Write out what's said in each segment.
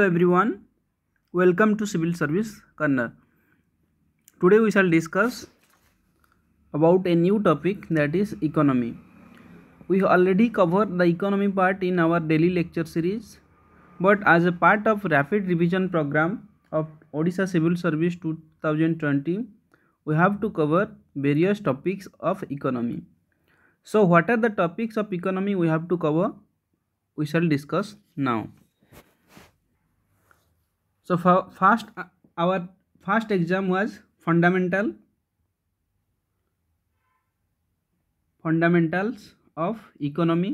Hello everyone, welcome to Civil Service Corner. Today we shall discuss about a new topic that is economy. We already covered the economy part in our daily lecture series, but as a part of rapid revision program of Odisha Civil Service 2020, we have to cover various topics of economy. So what are the topics of economy we have to cover? We shall discuss now so for first uh, our first exam was fundamental fundamentals of economy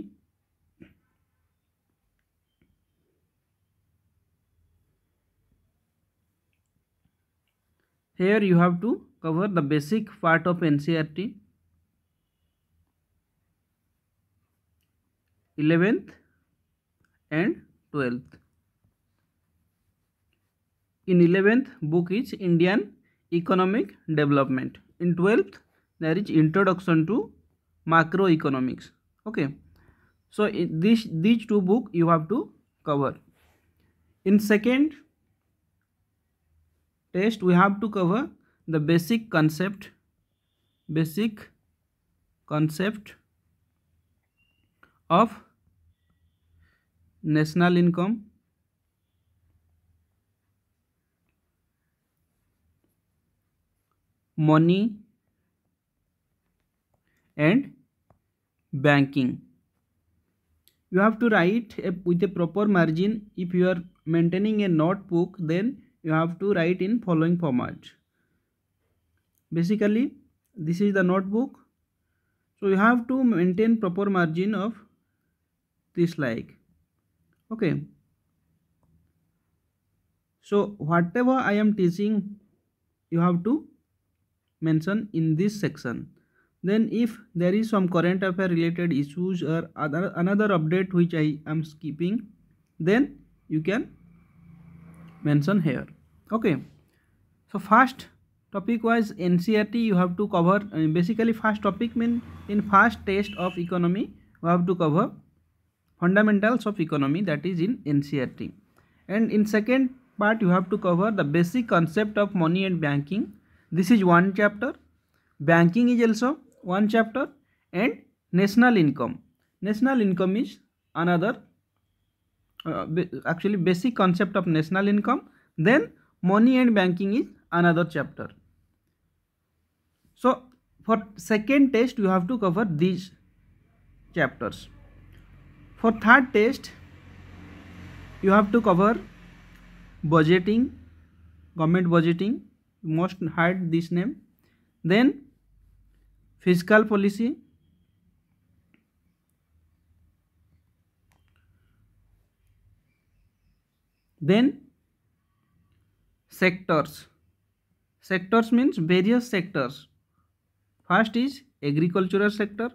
here you have to cover the basic part of ncrt 11th and 12th in 11th book is Indian Economic Development. In 12th there is Introduction to Macroeconomics. Okay. So this these two book you have to cover. In second test we have to cover the basic concept basic concept of national income money and banking you have to write a, with a proper margin if you are maintaining a notebook then you have to write in following format basically this is the notebook so you have to maintain proper margin of this like okay so whatever i am teaching you have to mentioned in this section. Then if there is some current affair related issues or other, another update which I am skipping, then you can mention here. Okay. So first topic was NCRT you have to cover uh, basically first topic mean in first test of economy we have to cover fundamentals of economy that is in NCRT and in second part you have to cover the basic concept of money and banking this is one chapter. Banking is also one chapter and national income. National income is another uh, actually basic concept of national income. Then money and banking is another chapter. So for second test you have to cover these chapters. For third test you have to cover budgeting, government budgeting, must hide this name then fiscal policy then sectors sectors means various sectors first is agricultural sector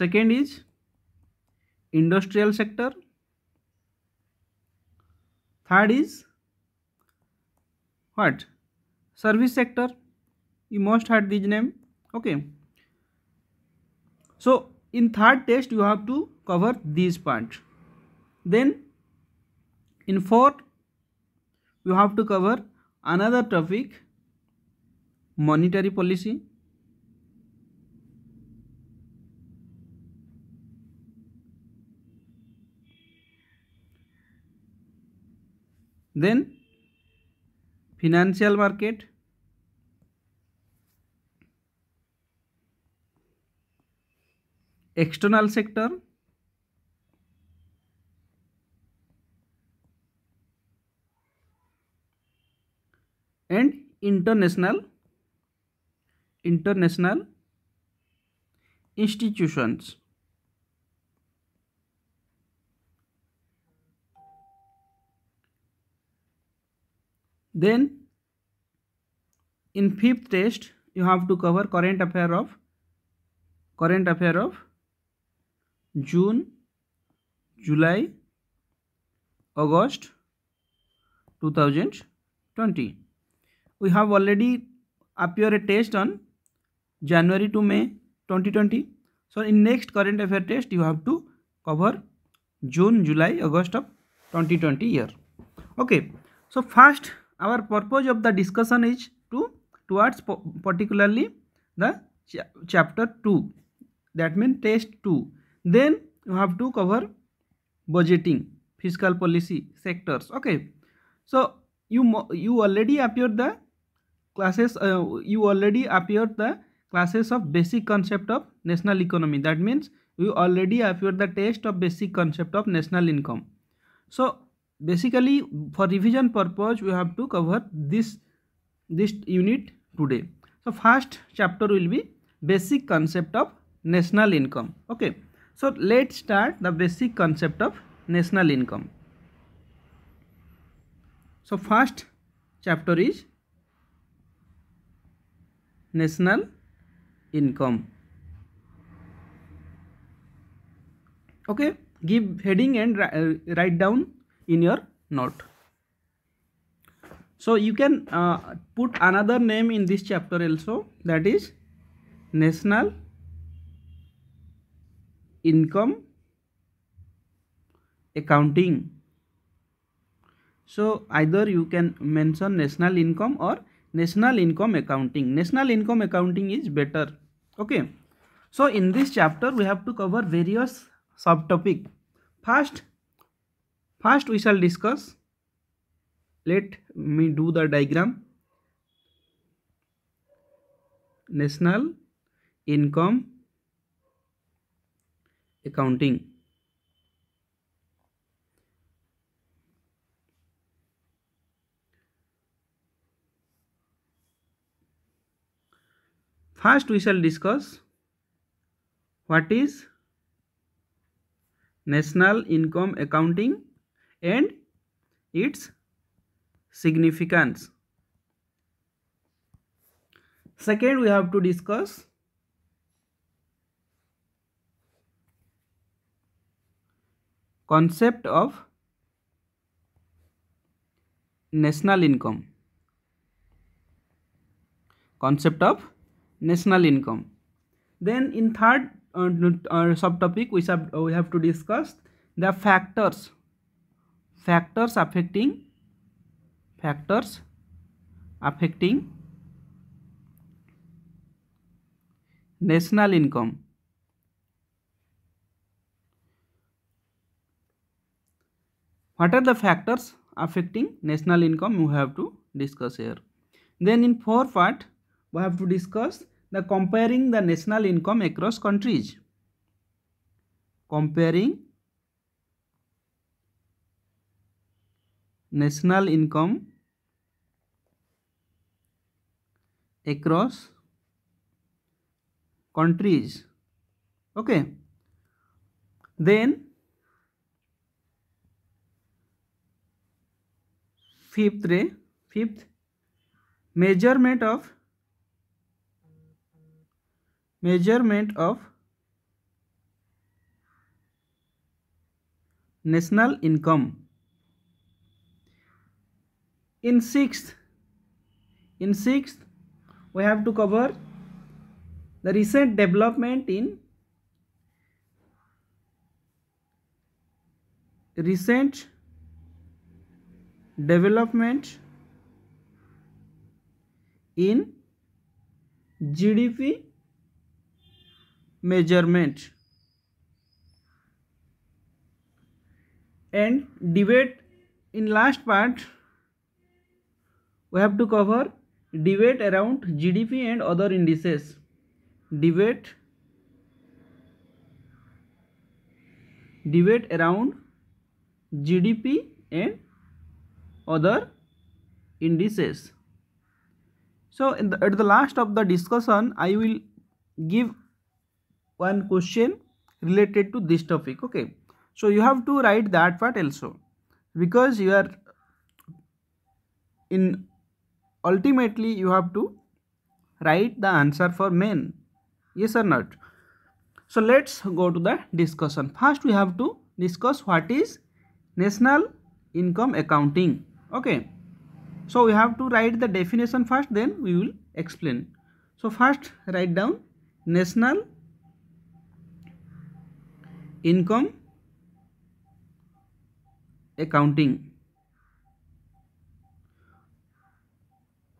second is industrial sector third is what service sector you must had this name okay so in third test you have to cover these parts then in fourth you have to cover another topic monetary policy then financial market external sector and international international institutions then in fifth test you have to cover current affair of current affair of June, July, August 2020. We have already appear a test on January to May 2020. So in next current affair test you have to cover June, July, August of 2020 year. Okay. So first our purpose of the discussion is to towards particularly the ch chapter 2 that means test 2 then you have to cover budgeting fiscal policy sectors okay so you you already appeared the classes uh, you already appeared the classes of basic concept of national economy that means you already appeared the test of basic concept of national income so basically for revision purpose we have to cover this this unit today. So first chapter will be basic concept of national income. Okay. So let's start the basic concept of national income. So first chapter is national income. Okay. Give heading and uh, write down in your note so you can uh, put another name in this chapter also that is national income accounting so either you can mention national income or national income accounting national income accounting is better okay so in this chapter we have to cover various subtopic first first we shall discuss let me do the diagram national income accounting first we shall discuss what is national income accounting and its significance. Second, we have to discuss concept of national income. Concept of national income. Then in third uh, uh, subtopic, we, sub, uh, we have to discuss the factors factors affecting factors affecting national income what are the factors affecting national income You have to discuss here then in fourth part we have to discuss the comparing the national income across countries comparing national income across countries okay then fifth ray fifth measurement of measurement of national income in sixth in sixth we have to cover the recent development in recent development in GDP measurement and debate in last part we have to cover debate around GDP and other indices. Debate debate around GDP and other indices. So the, at the last of the discussion, I will give one question related to this topic. Okay. So you have to write that part also because you are in ultimately you have to write the answer for men yes or not so let's go to the discussion first we have to discuss what is national income accounting okay so we have to write the definition first then we will explain so first write down national income accounting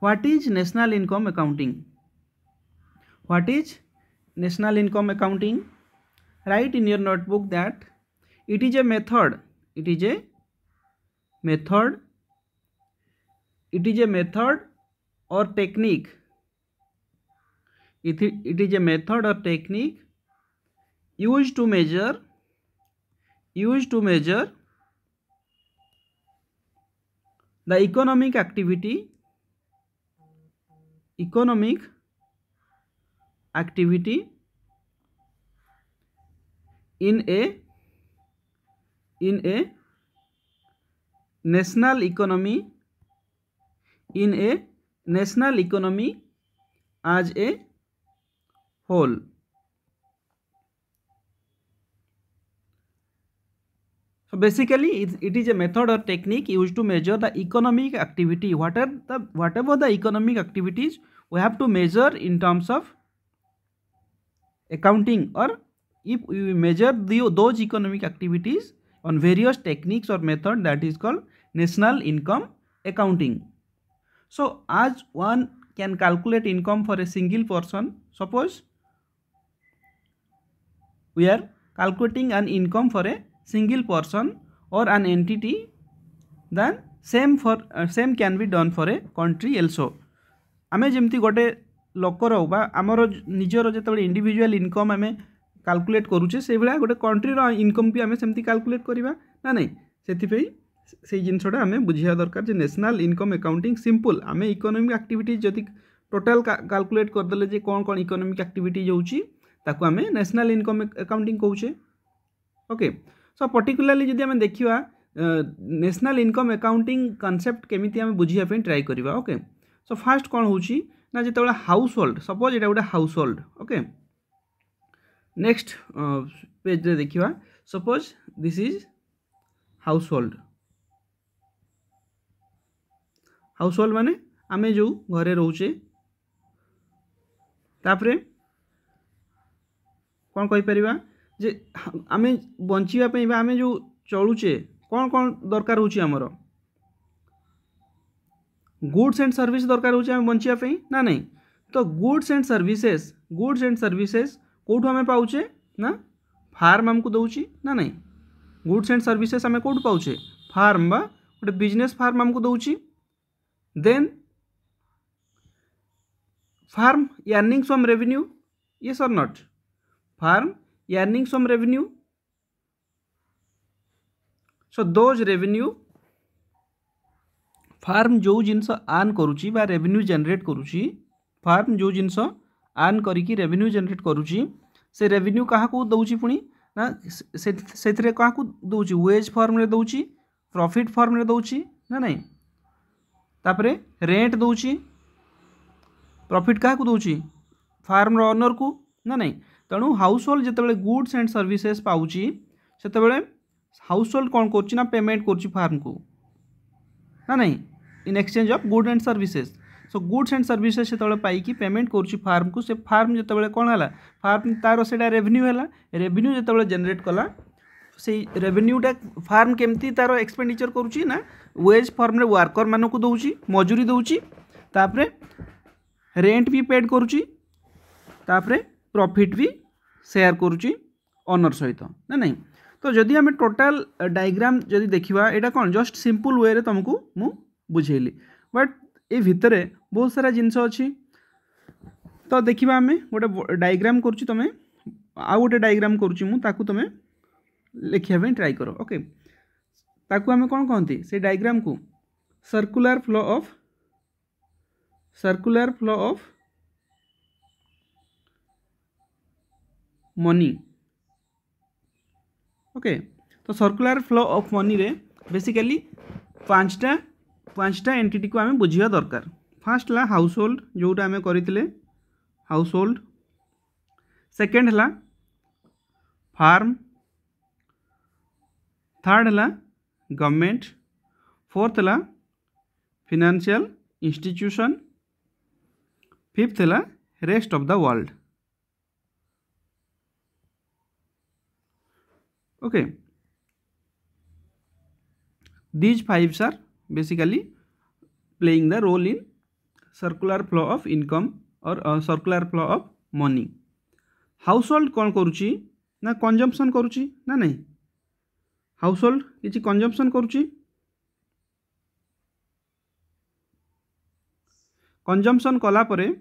what is national income accounting what is national income accounting right in your notebook that it is a method it is a method it is a method और technique it is a method और technique use to measure use to measure the economic activity economic activity in a in a national economy in a national economy as a whole basically it, it is a method or technique used to measure the economic activity. What are the whatever the economic activities we have to measure in terms of accounting or if we measure the, those economic activities on various techniques or method that is called national income accounting. So as one can calculate income for a single person, suppose we are calculating an income for a single person or an entity then same for uh, same can be done for a country also ଆମେ ଯେମିତି ଗୋଟେ ଲୋକର ବା ଆମର ନିଜର ଯେତେବେଳେ individual income ଆମେ calculate କରୁଛେ ସେଇଭଳିଆ ଗୋଟେ କଣ୍ଟ୍ରିର ଇନକମ୍ ବି ଆମେ ସେମିତି କାଲକୁଲେଟ୍ କରିବା ନା ନାହିଁ ସେଥିପାଇଁ ସେଇ ଜିନିଷଟା ଆମେ ବୁଝିବା ଦରକାର ଯେ ନ୍ୟାସନାଲ୍ ଇନକମ୍ ଆକାଉଣ୍ଟିଂ ସିମ୍ପଲ୍ ଆମେ ଇକୋନୋମିକ୍ ଆକ୍ଟିଭିଟି ଯଦି ଟୋଟାଲ୍ କାଲକୁଲେଟ୍ କରିଦେଲେ ଯେ କ'ଣ କ'ଣ ଇକୋନୋମିକ୍ ଆକ୍ଟିଭିଟି ହେଉଛି ତାକୁ ଆମେ ନ୍ୟାସନାଲ୍ ଇନକମ୍ ଆକାଉଣ୍ଟିଂ କହୁଛେ ଓକେ সো পর্টিকুলারলি যদি আমি দেখিবা ন্যাশনাল ইনকম আকাউন্টিং কনসেপ্ট কেমিতি আমি বুঝিবা পাই ট্রাই করিবা ওকে সো ফার্স্ট কোন হচ্ছে না যেতবে হাউস হোল্ড সপোজ এটা গোটে হাউস হোল্ড ওকে নেক্সট পেজরে দেখিবা suppose this is household household মানে আমি যে ঘরে রোচে তাপরে কোণ কইপারা जे आम बचाप जो चलुचे कौन कौन दरकार होमर गुड्स एंड सर्विस दरकार हो बचाप ना नहीं तो goods and services goods and services कौट आम पाचे ना फार्म आमको दौचे ना नहीं गुड्स एंड सर्विसेस आम कौट पाचे फार्म बा बिजनेस फार्म आमको दौचे the firm earning from revenue ये सर not firm earnings some revenue so those revenue firm जो जिनस आर्न करुच्ची जेनेट कर फार्म जो जिनस आर्न करिकी जेनेट जनरेट रेवेन्यू क्या दूसरी पुणी ना से क्या दौर वेज फर्म्रे दौर प्रॉफिट फर्म्रे दौर ना ना तापर रेट दौर प्रफिट क्या दौर फार्म रनर को ना नहीं तेणु हाउस होल्ड जो गुड्स एंड सर्विसेस पाँच से हाउस होल्ड कौन कर पेमेंट कर फार्म को ना ना in exchange of good and services so goods and services से पाई पेमेंट कर फार्म को से फार्म जो कौन है फार्म तार से रेवेन्यू है रेवेन्यू जो जेनेट कला से रेवेन्यूटा फार्म केमती तार एक्सपेडिचर कर वेज फर्म वर्कर को दौर मजूरी दूँगी रेट भी पेड करुच्ची प्रॉफिट भी सेयार करुच्ची ओनर सहित ना ना तो जदि आम टोटाल डायग्राम जदि देखा यहाँ कौन जस्ट सिंपल वे तुमको मु बुझेली बट ये भितर बहुत सारा जिनस अच्छी तो देखा आम गोटे डायग्राम करमें आ गए डायग्राम करमें मुझे लिखापी ट्राए कर ओके आम कौन कहती से डायग्राम को circular flow of circular flow of money okay तो सर्कुलर फ्लो ऑफ मनी रे बेसिकली पांचटा पांचटा एंटिटी को आम बुझा दरकार फास्ट है हाउस होल्ड जोटा आम कर हाउस होल्ड सेकेंड है फार्म थर्ड है गवर्नमेंट फोर्थ है फिनान्सील इनट्यूसन फिफ्थ है rest of the world okay these fives are basically playing the role in circular flow of income or uh, circular flow of money household kon karuchi na consumption karuchi na nahi household kichi consumption karuchi consumption कलापर से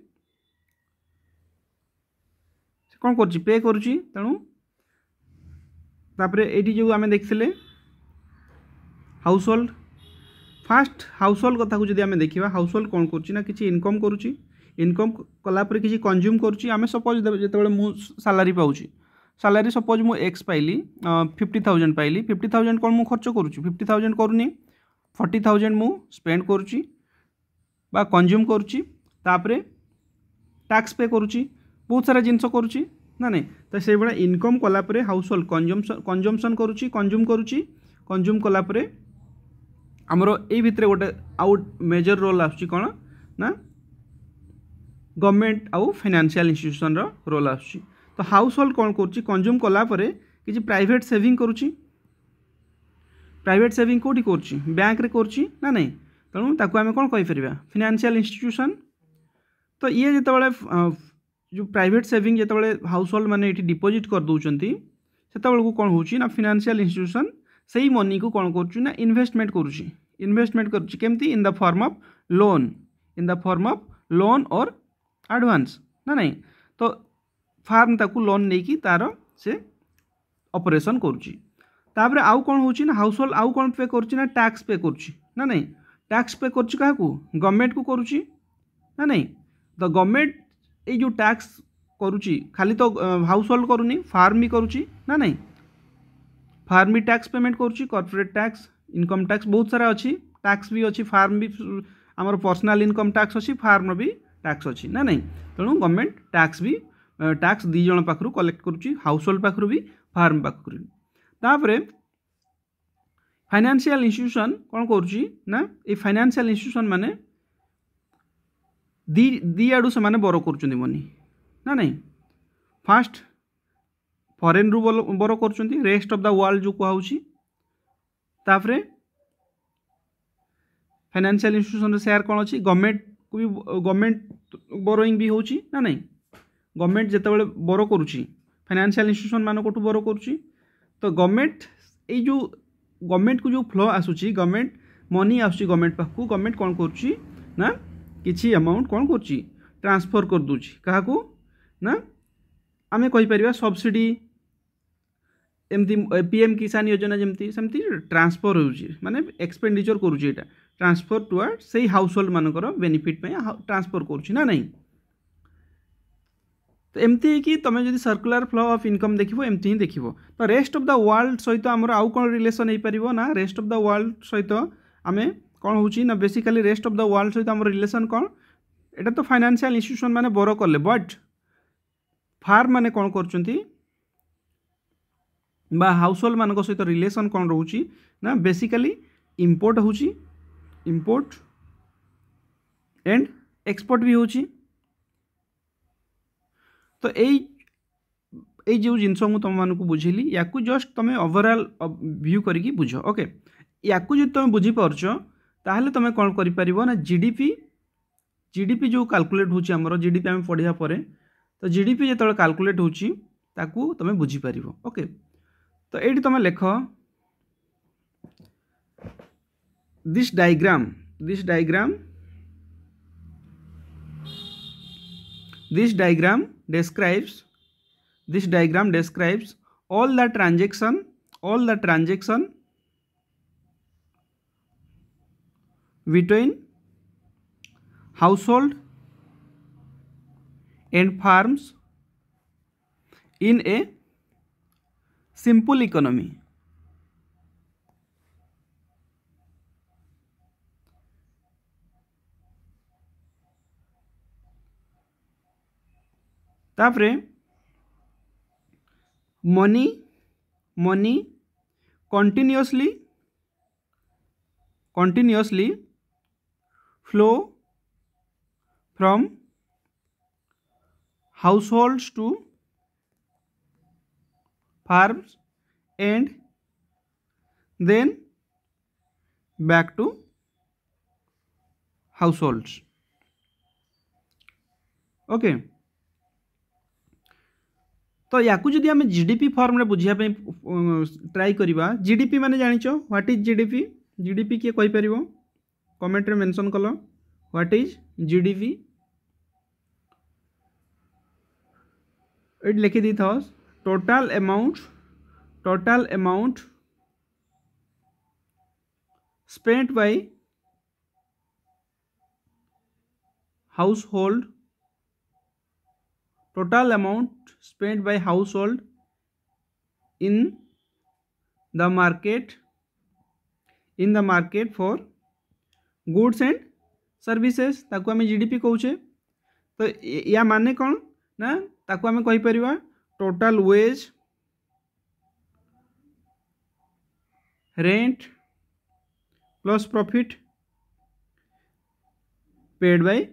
कौन कर पे करुँच तेणु ତାପରେ ଏଇଠି ଯେଉଁ ଆମେ ଦେଖିଥିଲେ household first household କଥାକୁ ଯଦି ଆମେ ଦେଖିବା ହାଉସ୍ ହୋଲ୍ଡ କ'ଣ କରୁଛି ନା କିଛି ଇନକମ୍ କରୁଛି ଇନକମ୍ କଲାପରେ କିଛି କନଜ୍ୟୁମ୍ କରୁଛି ଆମେ ସପୋଜ୍ ଯେତେବେଳେ ମୁଁ ସାଲାରୀ ପାଉଛି ସାଲାରୀ ସପୋଜ୍ ମୁଁ ଏକ୍ସ ପାଇଲି ଫିଫ୍ଟି ଥାଉଜେଣ୍ଡ ପାଇଲି ଫିଫ୍ଟି ଥାଉଜେଣ୍ଡ କ'ଣ ମୁଁ ଖର୍ଚ୍ଚ କରୁଛି ଫିଫ୍ଟି ଥାଉଜେଣ୍ଡ କରୁନି ଫର୍ଟି ଥାଉଜେଣ୍ଡ ମୁଁ ସ୍ପେଣ୍ଡ କରୁଛି ବା କନଜ୍ୟୁମ୍ କରୁଛି ତାପରେ ଟ୍ୟାକ୍ସ ପେ କରୁଛି ବହୁତ ସାରା ଜିନିଷ କରୁଛି ନା ନାହିଁ ତ ସେଇଭଳିଆ ଇନକମ୍ କଲାପରେ ହାଉସ୍ ହୋଲ୍ଡ କଞ୍ଜମ୍ପସନ୍ କଞ୍ଜମ୍ପସନ୍ କରୁଛି କଞ୍ଜୁମ୍ କରୁଛି କଞ୍ଜୁମ୍ କଲାପରେ ଆମର ଏଇ ଭିତରେ ଗୋଟେ ଆଉ ମେଜର ରୋଲ୍ ଆସୁଛି କ'ଣ ନା ଗଭର୍ଣ୍ଣମେଣ୍ଟ ଆଉ ଫାଇନାନ୍ସିଆଲ୍ ଇନଷ୍ଟିଟ୍ୟୁସନ୍ର ରୋଲ୍ ଆସୁଛି ତ ହାଉସ୍ ହୋଲ୍ଡ କ'ଣ କରୁଛି କଞ୍ଜୁମ୍ କଲାପରେ କିଛି ପ୍ରାଇଭେଟ୍ ସେଭିଂ କରୁଛି ପ୍ରାଇଭେଟ୍ ସେଭିଂ କେଉଁଠି କରୁଛି ବ୍ୟାଙ୍କରେ କରୁଛି ନା ନାହିଁ ତେଣୁ ତାକୁ ଆମେ କ'ଣ କହିପାରିବା ଫିନାନ୍ସିଆଲ୍ ଇନଷ୍ଟିଟ୍ୟୁସନ୍ ତ ଇଏ ଯେତେବେଳେ जो प्राइट सेविंग जो हाउस होल्ड मैंने डिपोजिट कर दौरान से कौन होना फिनान्सील इनट्यूसन से ही मनी को कौन करना इनभेस्टमेंट करभेस्टमेंट करमती in the form of loan in the form of loan और आडभांस ना ना तो फार्म लोन नहीं कि तार से अपरेसन करपर आउ कौन हो हाउस होल्ड आउ कौन पे करा टैक्स पे करना टैक्स पे कर गवर्नमेंट को करुच्ची ना ना द गवर्नमेंट এই ଯେଉଁ ଟ୍ୟାକ୍ସ କରୁଛି ଖାଲି ତ ହାଉସ୍ ହୋଲ୍ଡ କରୁନି ଫାର୍ମ ବି କରୁଛି ନା ନାହିଁ ଫାର୍ମ ବି ଟ୍ୟାକ୍ସ ପେମେଣ୍ଟ କରୁଛି କର୍ପୋରେଟ୍ ଟ୍ୟାକ୍ସ ଇନକମ୍ ଟ୍ୟାକ୍ସ ବହୁତ ସାରା ଅଛି ଟ୍ୟାକ୍ସ ବି ଅଛି ଫାର୍ମ ବି ଆମର ପର୍ସନାଲ୍ ଇନକମ୍ ଟ୍ୟାକ୍ସ ଅଛି ଫାର୍ମର ବି ଟ୍ୟାକ୍ସ ଅଛି ନା ନାହିଁ ତେଣୁ ଗଭର୍ଣ୍ଣମେଣ୍ଟ ଟ୍ୟାକ୍ସ ବି ଟ୍ୟାକ୍ସ ଦୁଇ ଜଣ ପାଖରୁ କଲେକ୍ଟ କରୁଛି ହାଉସ୍ ହୋଲ୍ଡ ପାଖରୁ ବି ଫାର୍ମ ପାଖରୁ ବି ତାପରେ ଫାଇନାନ୍ସିଆଲ ଇନଷ୍ଟିଟ୍ୟୁସନ୍ କ'ଣ କରୁଛି ନା ଏଇ ଫାଇନାନ୍ସିଆଲ ଇନଷ୍ଟିଟ୍ୟୁସନ୍ ମାନେ ଦି ଦି ଆଡ଼ୁ ସେମାନେ ବର କରୁଛନ୍ତି ମନି ନା ନାହିଁ ଫାଷ୍ଟ ଫରେନ୍ରୁ ବର କରୁଛନ୍ତି ରେଷ୍ଟ ଅଫ୍ ଦ ୱାର୍ଲଡ଼ ଯେଉଁ କୁହାହେଉଛି ତାପରେ ଫାଇନାନ୍ସିଆଲ ଇନଷ୍ଟିଟ୍ୟୁସନ୍ରେ ସେୟାର କ'ଣ ଅଛି ଗଭର୍ଣ୍ଣମେଣ୍ଟକୁ ବି ଗଭର୍ଣ୍ଣମେଣ୍ଟ ବରୋଇଂ ବି ହେଉଛି ନା ନାହିଁ ଗଭର୍ଣ୍ଣମେଣ୍ଟ ଯେତେବେଳେ ବର କରୁଛି ଫାଇନାନ୍ସିଆଲ ଇନଷ୍ଟିଟ୍ୟୁସନ୍ମାନଙ୍କଠୁ ବର କରୁଛି ତ ଗଭର୍ଣ୍ଣମେଣ୍ଟ ଏଇ ଯେଉଁ ଗଭର୍ଣ୍ଣମେଣ୍ଟକୁ ଯେଉଁ ଫ୍ଲୋ ଆସୁଛି ଗଭର୍ଣ୍ଣମେଣ୍ଟ ମନି ଆସୁଛି ଗଭର୍ଣ୍ଣମେଣ୍ଟ ପାଖକୁ ଗଭର୍ଣ୍ଣମେଣ୍ଟ କ'ଣ କରୁଛି ନା କିଛି ଆମାଉଣ୍ଟ କ'ଣ କରୁଛି ଟ୍ରାନ୍ସଫର୍ କରିଦେଉଛି କାହାକୁ ନା ଆମେ କହିପାରିବା ସବସିଡ଼ି ଏମିତି ପି ଏମ୍ କିଷାନ ଯୋଜନା ଯେମିତି ସେମିତି ଟ୍ରାନ୍ସଫର୍ ହେଉଛି ମାନେ ଏକ୍ସପେଣ୍ଡିଚର୍ କରୁଛି ଏଇଟା ଟ୍ରାନ୍ସଫର୍ ଟୁଆର୍ଡ଼ ସେଇ ହାଉସ୍ ହୋଲ୍ଡମାନଙ୍କର ବେନିଫିଟ୍ ପାଇଁ ଟ୍ରାନ୍ସଫର୍ କରୁଛି ନା ନାହିଁ ତ ଏମିତି ହେଇକି ତୁମେ ଯଦି ସର୍କୁଲାର ଫ୍ଲୋ ଅଫ୍ ଇନକମ୍ ଦେଖିବ ଏମିତି ହିଁ ଦେଖିବ ତ ରେଷ୍ଟ ଅଫ୍ ଦ ୱାର୍ଲଡ ସହିତ ଆମର ଆଉ କ'ଣ ରିଲେସନ୍ ହେଇପାରିବ ନା ରେଷ୍ଟ ଅଫ୍ ଦ ୱାର୍ଲଡ ସହିତ ଆମେ କ'ଣ ହେଉଛି ନା basically rest of the world ସହିତ ଆମର ରିଲେସନ୍ କ'ଣ ଏଇଟା ତ ଫାଇନାନ୍ସିଆଲ ଇନଷ୍ଟିଟ୍ୟୁସନ୍ ମାନେ ବଡ଼ କଲେ ବଟ୍ ଫାର୍ମ ମାନେ କ'ଣ କରୁଛନ୍ତି বা ହାଉସ୍ ହୋଲ୍ଡ ମାନଙ୍କ ସହିତ ରିଲେସନ୍ କ'ଣ ରହୁଛି ନା ବେସିକାଲି ଇମ୍ପୋର୍ଟ ହେଉଛି ଇମ୍ପୋର୍ଟ ଏଣ୍ଡ ଏକ୍ସପୋର୍ଟ ବି ହେଉଛି ତ ଏଇ ଏଇ ଯେଉଁ ଜିନିଷ ମୁଁ ତୁମମାନଙ୍କୁ ବୁଝିଲି ୟାକୁ ଜଷ୍ଟ ତୁମେ ଓଭରଅଲ୍ ଭ୍ୟୁ କରିକି ବୁଝ ଓକେ ୟାକୁ ଯଦି ତୁମେ ବୁଝିପାରୁଛ তাহলে তুমি কোন করি পারিব না জিডিপি জিডিপি যে ক্যালকুলেট হচি আমরা জিডিপি আমি পড়িয়া পরে তো জিডিপি যেত ক্যালকুলেট হচি তাକୁ তুমি বুঝি পারিব ওকে তো এডি তুমি লেখো this diagram this diagram this diagram describe this diagram describe all the transaction all the transaction between household and farms in a simple economy तापरे money money continuously continuously flow from households to farms and then back to households okay तो या जी आम G D P फर्म्रे बुझाप try करवा GDP मैंने जाच ह्वाट इज जिडीपी जिडीपी किए कहींपर कमेंट में मेनसन कल what is G D P लिखी the total amount total amount spent by household total amount spent by household in the market in the market for goods and services ताकू आम GDP कौचे तो या माने कौन ना ताकू आम कहीपर total wage rent plus profit paid by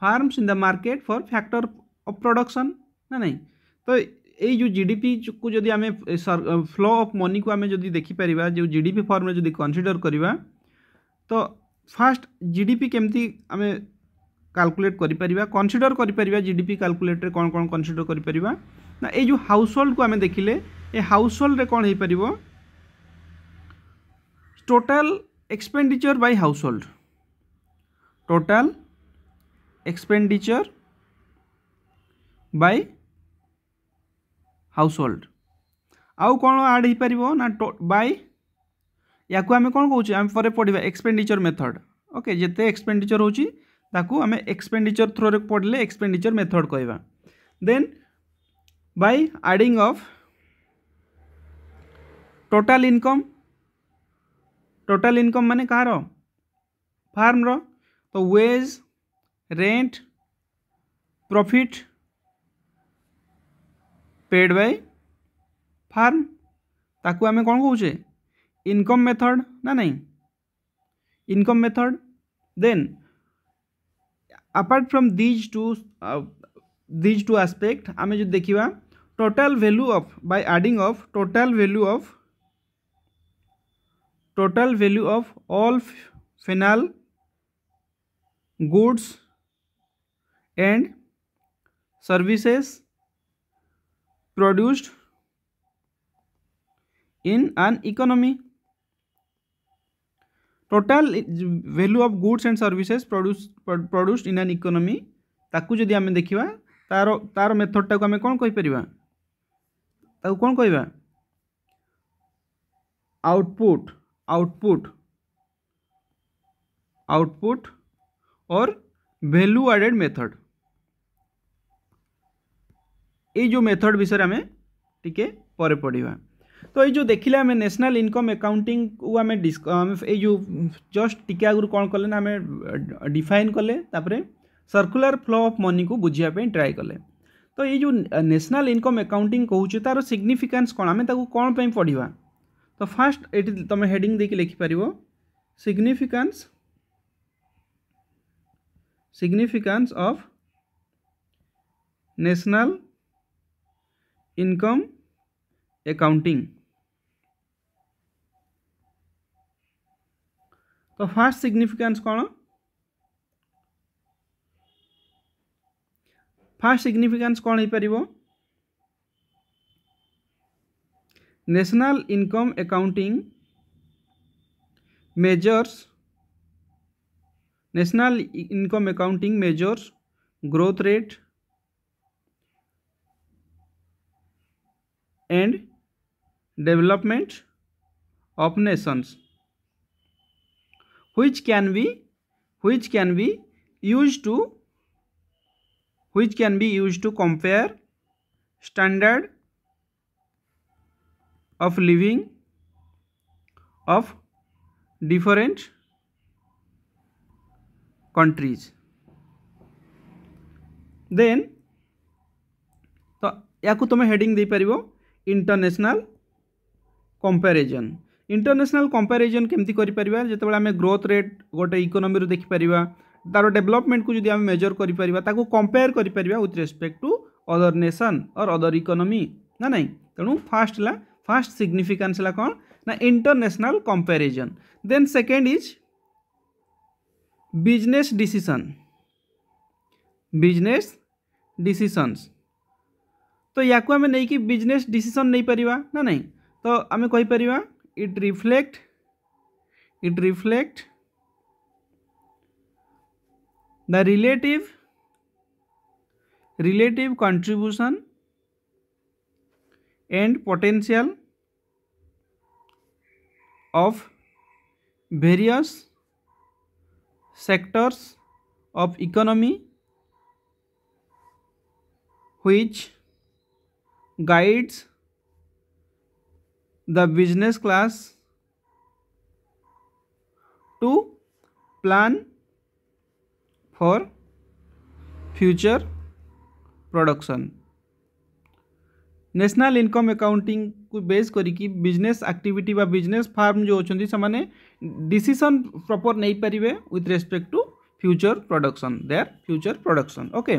firms in the market for factor of production ना नहीं तो ये जो जीडीपी को जदि आम फ्लो ऑफ मनी को आम जब देखिपर जो जीडीपी फॉर्म जी कनसीडर करवा तो ଫାଷ୍ଟ ଜି ଡି ପି କେମିତି ଆମେ କାଲକୁଲେଟ୍ କରିପାରିବା କନସିଡ଼ର କରିପାରିବା ଜି ଡି ପି କାଲକୁଲେଟ୍ରେ କ'ଣ କ'ଣ କନସିଡ଼ର କରିପାରିବା ନା ଏଇ ଯେଉଁ ହାଉସ୍ ହୋଲ୍ଡକୁ ଆମେ ଦେଖିଲେ ଏ ହାଉସ୍ ହୋଲ୍ଡରେ କ'ଣ ହେଇପାରିବ total expenditure by household total expenditure by household ଆଉ କ'ଣ ଆଡ଼୍ ହେଇପାରିବ ନା ବାଇ या आम कौन कौन आम पर पढ़ा एक्सपेडिचर मेथड ओके जिते एक्सपेडिचर होची एक्सपेडिचर थ्रो पढ़ले एक्सपेडिचर मेथड कह the by adding of total income total income मान कह फार्म तो wage rent profit paid by firm ताकू आम कौन कौचे इनकम मेथड ना नहीं income method then apart from these two these two aspect आम जो देखा total value of by adding of total value of total value of all final goods and services produced in an economy total value of goods and services produce produced in an economy ताकू जदि आम देखा तार तार method टाक आम कौन कहीपर कौन कह आउटपुट आउटपुट आउटपुट और वैल्यू एडेड मेथड ये जो मेथड विषय आम टे पढ़ा तो ये देखिले आम न्यासनाल इनकम एकाउंटिंग को आम ये जस्ट टी आगे कौन कले आम डिफाइन कले सर्कुलर फ्लो अफ मनी को बुझापी ट्राए कले तो ये नेशनल न्यासनाल इनकम एकाउंटिंग कहूँ तार सिग्निफिकान्स कौन आम कौन पढ़ा तो फास्ट ये तुम हेडिंग देखिए लिखिपार significance significance of national income accounting तो फास्ट सिग्निफिकेन्स कौन फास्ट सिग्निफिकेन्स कौन हो पार national income accounting measures national income accounting measures growth rate and development of nations which can be which can be used to which can be used to compare standard of living of different countries then तो या तुम्हें heading दे पार international comparison international comparison केमती करते आम growth rate गोटे economy देखिपर तार डेभलपमेंट को जब मेजर करपेयर करथ रेस्पेक्ट टू अदर नेसन और अदर इकोनोमी ना ना तेणु फास्ट है फास्ट सिग्निफिकेन्स है कौन ना international comparison then second is business decision business decisions तो या को नहीं कि बिजनेस डिसीसन नहीं पार ना नहीं तो आम कहीपर it reflect it reflect the relative relative contribution and potential of various sectors of economy which guides the business class to plan for future production national income accounting को बेस करी business activity बा business firm जो अच्छे से मैंने decision proper नहीं पारे with respect to future production they are future production okay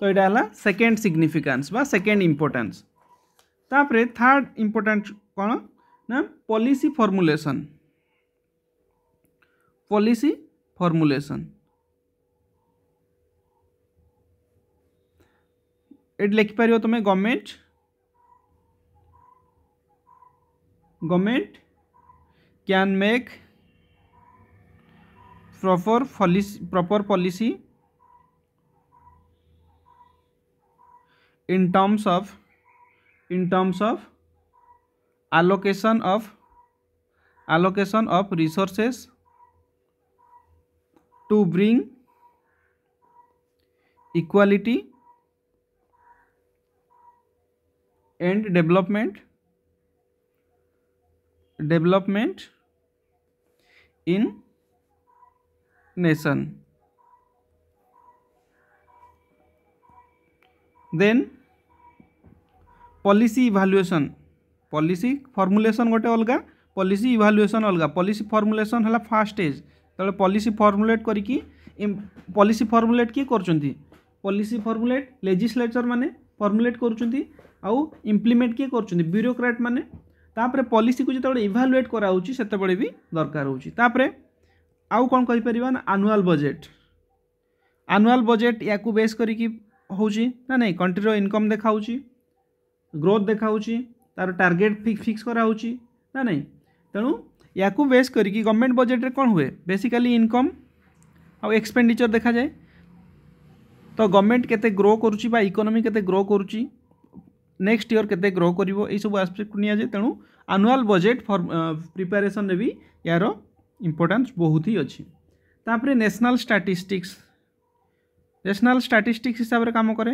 तो यहाँ है second significance second importance third important कौन ना पॉलिसी फॉर्मूलेशन पॉलिसी फॉर्मूलेशन ये लिख पार तुम government government can make proper policy proper policy in terms of in terms of allocation of allocation of resources to bring equality and development development in nation then policy evaluation policy formulation गोटे अलग policy evaluation अलग policy formulation है first stage तेज़ policy formulate कर policy formulate किए कर policy formulate legislature मैंने formulate कर इम्प्लीमेंट किए कर ब्यूरोक्राट मैंने पॉलिसी को जितेबाला इवालुएट करते भी दरकार हो कौन कहपर ना आनुआल बजेट आनुआल बजेट या को बेस करना नहीं कंट्रीर इनकम देखा ग्रोथ देखा ତାର ଟାର୍ଗେଟ୍ ଫିକ୍ସ କରାହେଉଛି ନା ନାହିଁ ତେଣୁ ୟାକୁ ବେସ୍ କରିକି ଗଭର୍ଣ୍ଣମେଣ୍ଟ ବଜେଟ୍ରେ କ'ଣ ହୁଏ ବେସିକାଲି ଇନକମ୍ ଆଉ ଏକ୍ସପେଣ୍ଡିଚର ଦେଖାଯାଏ ତ ଗଭର୍ଣ୍ଣମେଣ୍ଟ କେତେ ଗ୍ରୋ କରୁଛି ବା ଇକୋନୋମି କେତେ ଗ୍ରୋ କରୁଛି ନେକ୍ସଟ ଇୟର୍ କେତେ ଗ୍ରୋ କରିବ ଏଇସବୁ ଆସ୍ପେକ୍ଟକୁ ନିଆଯାଏ ତେଣୁ ଆନୁଆଲ୍ ବଜେଟ୍ ପ୍ରିପାରେସନ୍ରେ ବି ୟାର ଇମ୍ପୋର୍ଟାନ୍ସ ବହୁତ ହିଁ ଅଛି ତାପରେ ନ୍ୟାସନାଲ୍ ଷ୍ଟାଟିଷ୍ଟିକ୍ସ ନ୍ୟାସନାଲ୍ ଷ୍ଟାଟିଷ୍ଟିକ୍ସ ହିସାବରେ କାମ କରେ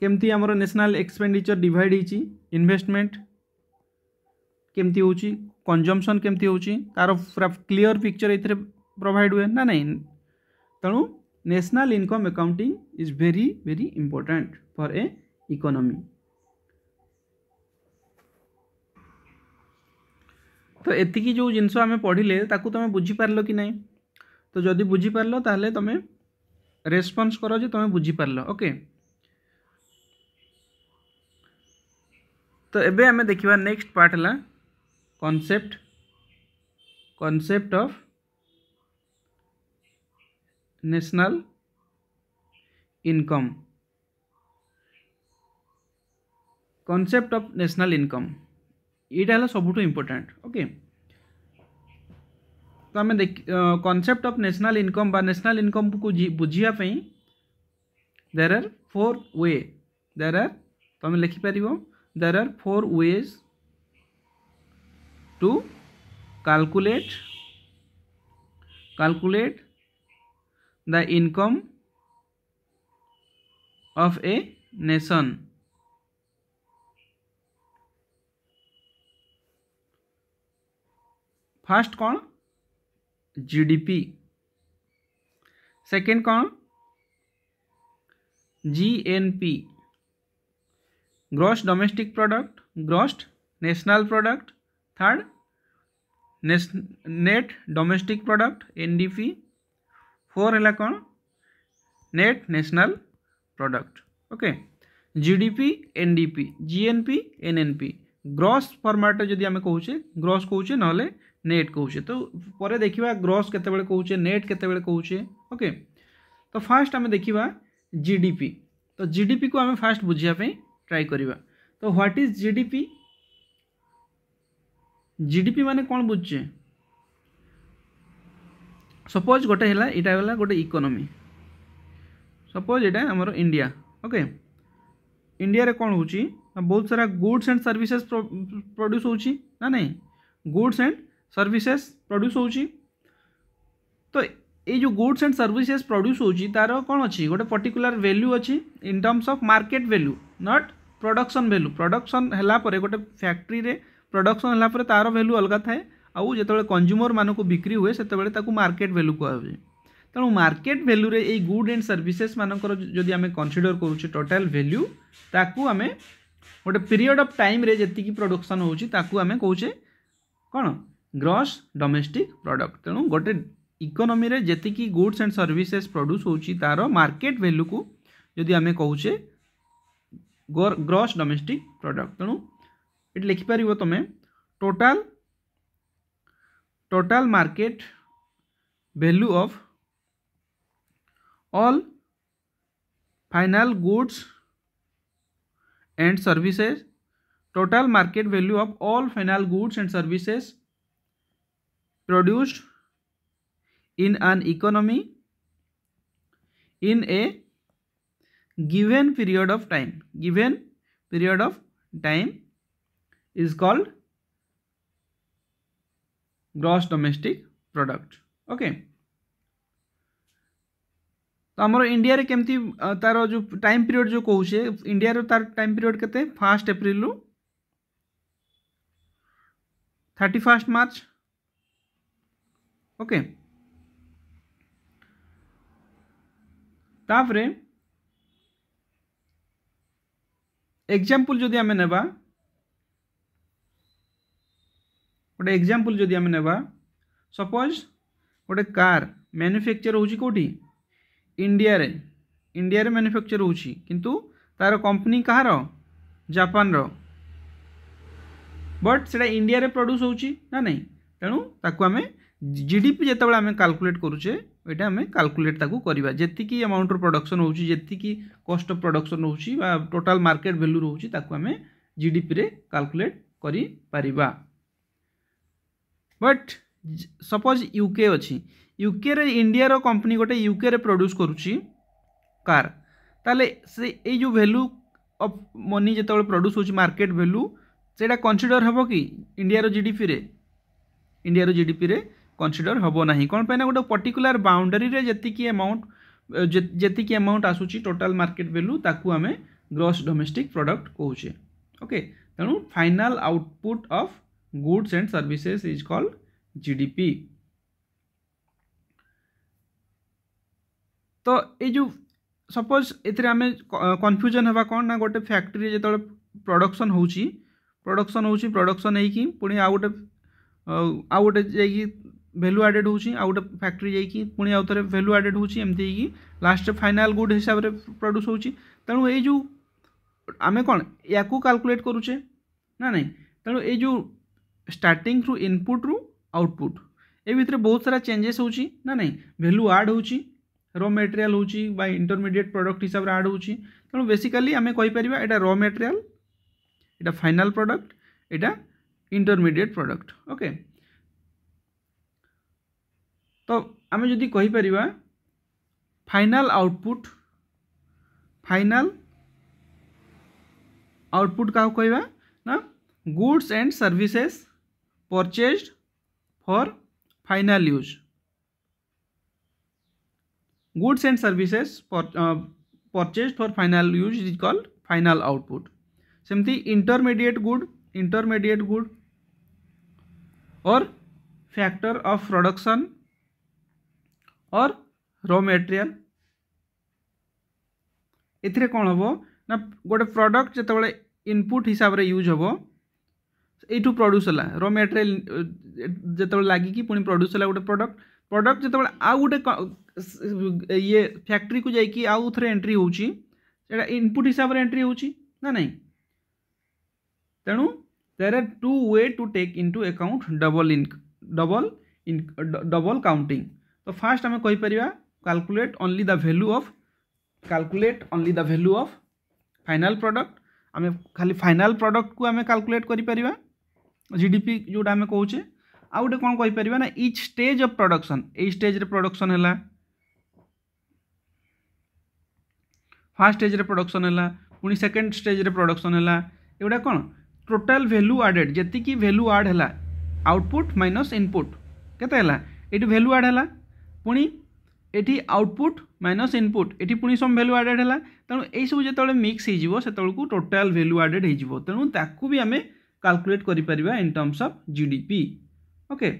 केमती आमर नेशनल एक्सपेंडिचर डिवाइड इन्वेस्टमेंट केमती हो कंजम्पन केमती हो तार पूरा क्लीयर पिक्चर ये प्रोभाइड हुए ना नहीं तेणु national income accounting is very very important for a economy तो ये जो जिनस आम पढ़ले तुम बुझीपार कि ना तो जदि बुझीपार तुम रेस्पन्स कर जो तुम बुझीपार ओके तो ये आम देखा नेक्स्ट पार्ट है concept concept of national income concept of national income एटा सब सबटु इंपोर्टेंट ओके तो आम देख कॉन्सेप्ट ऑफ नेशनल इनकम बा नेशनल इनकम को बुझापी there are four way there are तुम हमें there are four ways to calculate calculate the income of a nation first कौन जीडीपी सेकंड कौन GNP gross domestic product gross third product third net domestic product ndp four है कौन net national product okay GDP NDP GNP NNP gross format जदि आम कहे gross कहे ना net कहे तो पर देखा ग्रॉस केत कहे नेट केत कहे ओके तो फास्ट आम देखा जीडीपी तो जीडीपी को आम फास्ट बुझापी ट्राए करवा तो ह्वाट इज जीडीपी जीडीपी माने कौन बुझे सपोज गोटे है गोटे इकोनोमी सपोज यहाँ आम इंडिया ओके इंडिया रे कौन हो बहुत सारा गुड्स एंड सर्विसेस प्रड्यूस हो ना नहीं गुड्स एंड सर्विसेस प्रड्यूस हो तो ये जो गुड्स एंड सर्विसेस प्रड्यूस हो तार कौन अच्छी गोटे पर्टिकुला वैल्यू अच्छी in terms of market value not production value production है गोटे फैक्ट्री में प्रडक्शन है तार भैल्यू अलग थाए आउ जो कंज्यूमर मानक बिक्री हुए से मार्केट भैल्यू कह तेणु मार्केट भैल्यू में युड एंड सर्विसेस मानक जदि आम कनसीडर करुच्छे टोटाल भैल्यू ताकू आम गोटे पीरियड अफ टाइम जी प्रडक्शन होमें कौचे कौन ग्रस डोमेस्टिक प्रडक्ट तेणु गोटे इकोनोमी जी गुड्स एंड सर्विसेस प्रड्यूस होार मार्केट भैल्यू को जदि आम कौचे ଗ୍ରସ୍ डोमेस्टिक प्रडक्ट तेणु ये ଲେଖିପାରିବ ତୁମେ total total market value of all final goods and services total market value of all final goods and services produced in an economy in a given period of time given period of time is called gross domestic product okay तो आम India रे केमती तार जो time period जो कहूचे India रो तार time period केते फास्ट एप्रिल रु थर्टी फास्ट मार्च ओके तापरे okay. एक्जामपल जदि ना गोटे एक्जामपल जदि नेवा सपोज गोटे कार मैन्युफैक्चर होटी इंडिया रे इंडिया रे मैन्युफैक्चर किंतु तार कंपनी कह जापान बट से इंडिया रे प्रड्यूस होना नहीं तेणु आम जिडीपी जिते आम कालकुलेट करूचे এটা ଆମେ କାଲକୁଲେଟ୍ ତାକୁ କରିବା ଯେତିକି ଆମାଉଣ୍ଟର ପ୍ରଡ଼କ୍ସନ୍ ହେଉଛି ଯେତିକି କଷ୍ଟ ଅଫ୍ ପ୍ରଡ଼କ୍ସନ୍ ହେଉଛି ବା ଟୋଟାଲ୍ ମାର୍କେଟ୍ ଭ୍ୟାଲ୍ୟୁ ରହୁଛି ତାକୁ ଆମେ ଜିଡିପିରେ କାଲକୁଲେଟ୍ କରିପାରିବା ବଟ୍ ସପୋଜ୍ ୟୁକେ ଅଛି ୟୁକେରେ ଇଣ୍ଡିଆର କମ୍ପାନୀ ଗୋଟେ ୟୁକେରେ ପ୍ରଡ୍ୟୁସ୍ କରୁଛି କାର୍ ତାହେଲେ ସେ ଏଇ ଯେଉଁ ଭ୍ୟାଲ୍ୟୁ ଅଫ୍ ମନି ଯେତେବେଳେ ପ୍ରଡ୍ୟୁସ୍ ହେଉଛି ମାର୍କେଟ୍ ଭ୍ୟାଲ୍ୟୁ ସେଇଟା କନସିଡ଼ର ହେବ କି ଇଣ୍ଡିଆର ଜିଡିପିରେ ଇଣ୍ଡିଆର ଜିଡିପିରେ कनसीडर हम ना कौन गोटे पर्टिकुला बाउंडरी जी एमाउंट जी एमाउंट आसूरी टोटाल मार्केट वैल्यू आम ग्रस डोमेस्टिक प्रडक्ट कौचे ओके तेणु final output of goods and services is called GDP तो यू सपोज एमें कन्फ्यूजन होगा कौन ना गोटे फैक्ट्री जो प्रडक्शन हो प्रडक्शन हो प्रडक्शन पुणी आउ गए आउ गए जा भैल्यू आडेड होटे फैक्ट्री जाइए पुणी आउ थे भैल्यू आडेड होमती है कि लास्ट फाइनाल गुड हिसाब से प्रड्यूस होेणु यू आम कौन या कालकुलेट करूचे ना ना तेणु ये स्टार्टिंग थ्रू इनपुट रू आउटपुट ये भितर बहुत सारा चेंजेस हो ना भैल्यू आड हो र मेटेरियाल हो इंटरमीडिएट प्रडक्ट हिसाब से आड हो तेणु बेसिकाली आम कहींपर एटा र मेटेरियाल यहाँ फाइनाल प्रडक्ट यहाँ इंटरमीडिएट प्रडक्ट ओके okay. तो आम जी कहींपर फाइनाल आउटपुट फाइनाल आउटपुट का कह goods and services purchased for final use goods and services purchase for final use is called final output सेमती इंटरमीडिएट गुड इंटरमीडिएट गुड और factor of production और raw material ए कौन हम ना गोटे प्रडक्ट जो इनपुट हिसाब से यूज हम यू प्रड्यूस है र मेटेरियल जो लगिक पुणी प्रड्यूस है गोटे प्रडक्ट प्रडक्ट जो आउ गोटे ये फैक्ट्री को जाकि आउ थे एंट्री होगा इनपुट हिसाब से एंट्री हो ना तेणु there are two way to take into account double in double in double counting तो फास्ट आम कहीपर calculate only the value of calculate only the value of final product आम खाली फाइनाल प्रडक्ट को आम कालकुलेट कर जिडीपी जोटा आम कौचे आउ गए कौन कहीपर ना इच स्टेज अफ प्रडक्शन ये स्टेज प्रडक्शन है फास्ट स्टेज प्रडक्शन है सेकेंड स्टेज प्रडक्शन है युवा कौन टोटाल भैल्यू आडेड जी भैल्यू आड है आउटपुट माइनस इनपुट के भैल्यू आड है पुणी एटी आउटपुट माइनस इनपुट एटी पुणी सम भैल्यू आडेड है तेणु यही सब जो मिक्स होतु टोटाल भैल्यू आडेड हो तेणु भी आम काल्कुलेट कर in terms of GDP okay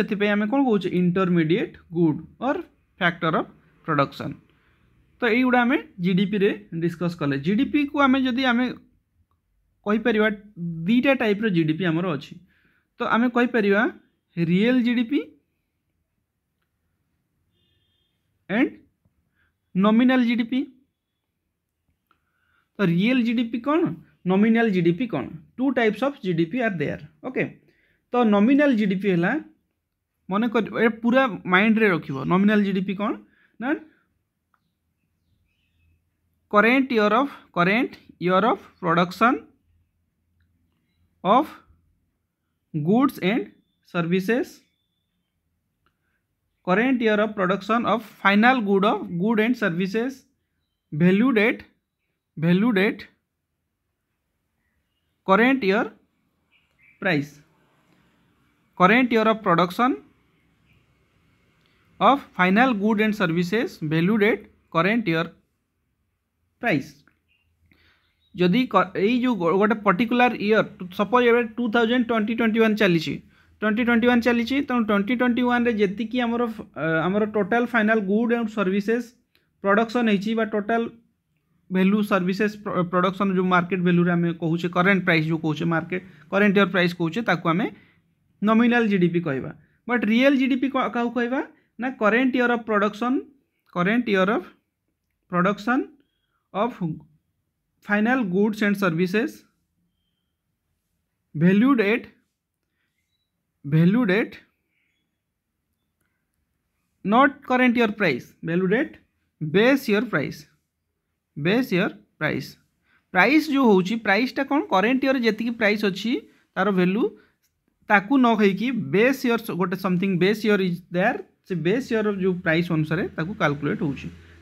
से आम कौन कौन इंटरमीडिएट गुड और फैक्टर अफ प्रडक्शन तो यही गुड़ा आम जिडीपी डिस्कस कले जिडीपी को आम जदि आम कहीपर दीटा टाइप रिडीपी आमर अच्छी तो आम कहीपर real gdp and nominal GDP तो रियल जीडीपी कौन नॉमिनल जीडीपी कौन two types of GDP are there okay तो नॉमिनल जीडीपी है मन कर पूरा माइंड रे रखिबो नॉमिनल जीडीपी कौन ना current year of current year of production of goods and services current year of production of final good of good and services value date value date current year price current year of production of final good and services value date current year price যদি এই যে গোটে particular year suppose এবার two thousand twenty twenty one চালিছি twenty twenty one चली ट्वेंटी twenty वन जी आम total final good and services production हो टोटाल भैल्यू सर्विसेस प्रडक्शन जो मार्केट भैल्यू आम कहे करेन्ट प्राइस जो कौचे मार्केट करेन्ट इयर प्राइस कौचे आम नमिनाल जिडीपी कह बट रियल जिडीपी का कह ना current year of production current year of production of final goods and services valued at value that not current your price value that base your price base your price price जो हूँ प्राइसटा टा कौन current year जी price अच्छी तार value ताक न कि base year गोटे something base year is there से बेस इयर जो प्राइस अनुसार कालकुलेट हो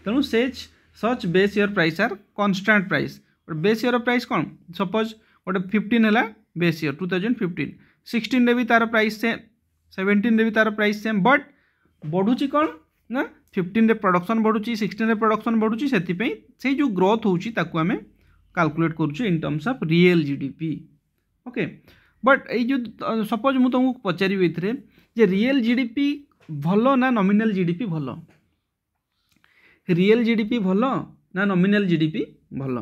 तेणु such such base year price are constant price base year price कौन सपोज गोटे फिफ्टन है base year two thousand fifteen sixteen रे भी तार प्राइस सेम सेवेन्टीन भी तार प्राइस सेम बट बढ़ुची कौन ना फिफ्टन रे प्रडक्शन बढ़ुची सिक्सटिन प्रडक्शन बढ़ुची से जो ग्रोथ होची आम हमें कर करूचे in terms of real P okay but यो सपोज मु तुमको पचारे जे रियल जीडीपी भल ना नॉमिनल जीडीपी भल रियल जीडीपी भल ना नॉमिनल जीडीपी पी भल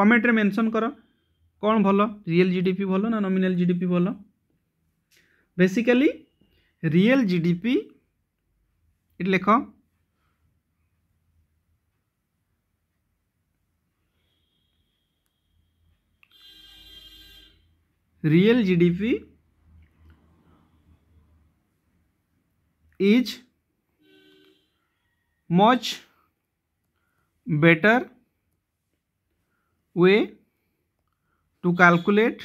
कमेट्रे मेंशन करो कौन भल रियल जीडीपी भल ना नॉमिनल जीडीपी भल basically real GDP D P लेख real P is much better way to calculate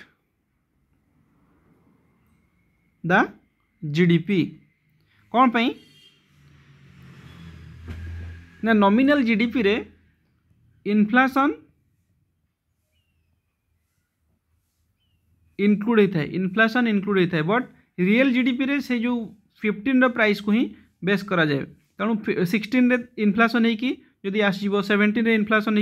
the GDP कौन पाई ना नॉमिनल जीडीपी रे इन्फ्लेशन इनक्लूड होता है इन्फ्लेशन इनक्लूड होता है बट रियल जीडीपी रे से जो फिफ्टीन रो प्राइस को ही बेस करा जाए तेणु सिक्सटीन रे इन्फ्लेशन होगी जदि सेवेन्टीन रे इन्फ्लेशन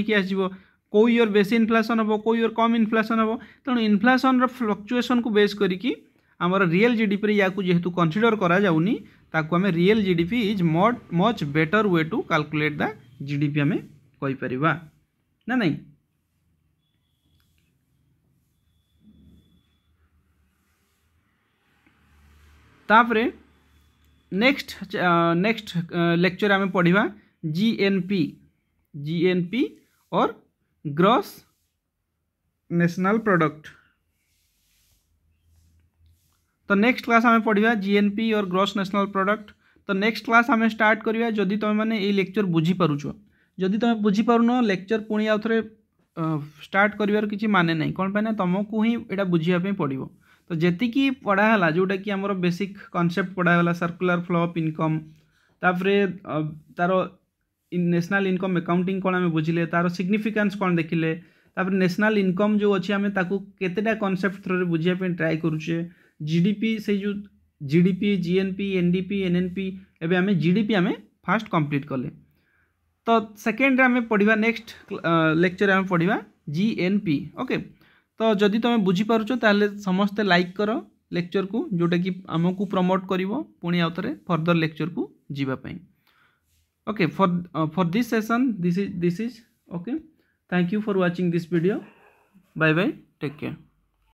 कौ ईयर बेस इनफ्लेसन हम कौ इयर कम इनफ्लेसन हम तेणु इनफ्लेसन र्लक्चुएसन को बेस करमर रियल जिडीपी या जेहतु कनसीडर करें real GDP is much much better way to calculate the GDP आम कहींपर ना ना तापरे नेक्स्ट नेक्स्ट लेक्चर आम पढ़ा G N P G P और ग्रॉस नेशनल प्रोडक्ट तो नेक्स्ट क्लास आम पढ़ा जीएनपी और ग्रॉस नेशनल प्रोडक्ट तो नेक्स्ट क्लास आम स्टार्ट करा जदि तुम मैंने ये लेक्चर बुझीपारुच जदि तुम बुझीपारुन लेक्चर पुणी आउ थे स्टार्ट कर किसी माने ना कौन पर तुमको ही यहाँ बुझापी पड़ो तो जी पढ़ाला जोटा कि आम बेसिक कनसेप्ट पढ़ाला सर्कुलर फ्लो अफ इनकम तापर तार ନ୍ୟାସନାଲ୍ ଇନକମ୍ ଆକାଉଣ୍ଟିଂ କ'ଣ ଆମେ ବୁଝିଲେ ତା'ର ସିଗ୍ନିଫିକାନ୍ସ କ'ଣ ଦେଖିଲେ ତାପରେ ନ୍ୟାସନାଲ୍ ଇନକମ୍ ଯେଉଁ ଅଛି ଆମେ ତାକୁ କେତେଟା କନସେପ୍ଟ ଥ୍ରୋରେ ବୁଝିବା ପାଇଁ ଟ୍ରାଏ କରୁଛେ ଜି ଡି ପି ସେଇ ଯେଉଁ G D P G N P N D P N N P ଏବେ ଆମେ ଜି ଡି ପି ଆମେ ଫାର୍ଷ୍ଟ କମ୍ପ୍ଲିଟ୍ କଲେ ତ ସେକେଣ୍ଡରେ ଆମେ ପଢ଼ିବା ନେକ୍ସଟ ଲେକ୍ଚରରେ ଆମେ ପଢ଼ିବା ଜି ଏନ୍ ପି ଓକେ ତ ଯଦି ତୁମେ ବୁଝିପାରୁଛ ତାହେଲେ ସମସ୍ତେ ଲାଇକ୍ କର ଲେକ୍ଚରକୁ ଯେଉଁଟାକି ଆମକୁ ପ୍ରମୋଟ୍ କରିବ ପୁଣି ଆଉ ଥରେ ଫର୍ଦର ଲେକ୍ଚରକୁ ଯିବା ପାଇଁ okay for uh, for this session this is this is okay thank you for watching this video bye bye take care